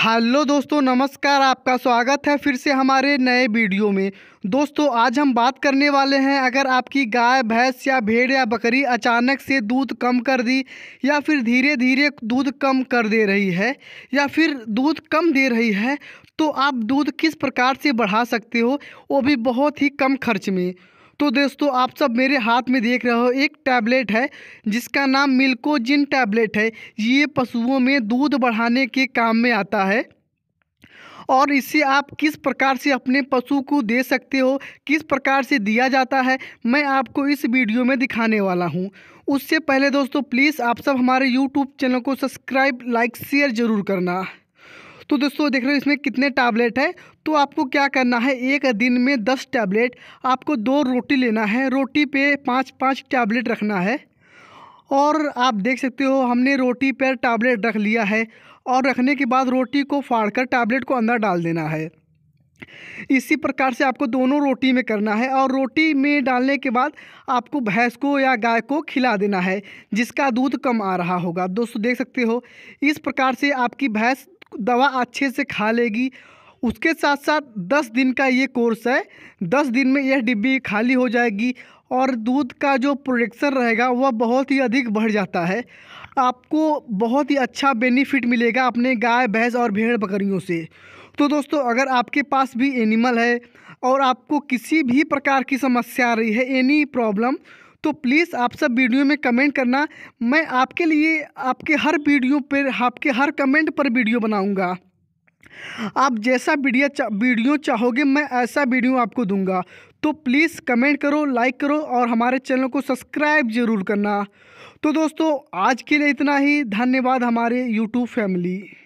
hello दोस्तों नमस्कार आपका स्वागत है फिर से हमारे नए वीडियो में दोस्तों आज हम बात करने वाले हैं अगर आपकी गाय भैंस या भेड़ या बकरी अचानक से दूध कम कर दी या फिर धीरे धीरे दूध कम कर दे रही है या फिर दूध कम दे रही है तो आप दूध किस प्रकार से बढ़ा सकते हो वो भी बहुत ही कम खर्च में तो दोस्तों आप सब मेरे हाथ में देख रहे हो एक टैबलेट है जिसका नाम मिल्कोजिन टैबलेट है ये पशुओं में दूध बढ़ाने के काम में आता है और इसे आप किस प्रकार से अपने पशु को दे सकते हो किस प्रकार से दिया जाता है मैं आपको इस वीडियो में दिखाने वाला हूँ उससे पहले दोस्तों प्लीज़ आप सब हमारे यूट्यूब चैनल को सब्सक्राइब लाइक शेयर ज़रूर करना तो दोस्तों देख रहे हो इसमें कितने टैबलेट है तो आपको क्या करना है एक दिन में दस टैबलेट आपको दो रोटी लेना है रोटी पे पाँच पाँच टैबलेट रखना है और आप देख सकते हो हमने रोटी पर टैबलेट रख लिया है और रखने के बाद रोटी को फाड़कर टैबलेट को अंदर डाल देना है इसी प्रकार से आपको दोनों रोटी में करना है और रोटी में डालने के बाद आपको भैंस को या गाय को खिला देना है जिसका दूध कम आ रहा होगा दोस्तों देख सकते हो इस प्रकार से आपकी भैंस दवा अच्छे से खा लेगी उसके साथ साथ दस दिन का ये कोर्स है दस दिन में यह डिब्बी खाली हो जाएगी और दूध का जो प्रोडक्शन रहेगा वह बहुत ही अधिक बढ़ जाता है आपको बहुत ही अच्छा बेनिफिट मिलेगा अपने गाय भैंस और भेड़ बकरियों से तो दोस्तों अगर आपके पास भी एनिमल है और आपको किसी भी प्रकार की समस्या आ रही है एनी प्रॉब्लम तो प्लीज़ आप सब वीडियो में कमेंट करना मैं आपके लिए आपके हर वीडियो पर आपके हर कमेंट पर वीडियो बनाऊँगा आप जैसा वीडियो चा, वीडियो चाहोगे मैं ऐसा वीडियो आपको दूंगा तो प्लीज़ कमेंट करो लाइक करो और हमारे चैनल को सब्सक्राइब ज़रूर करना तो दोस्तों आज के लिए इतना ही धन्यवाद हमारे यूट्यूब फैमिली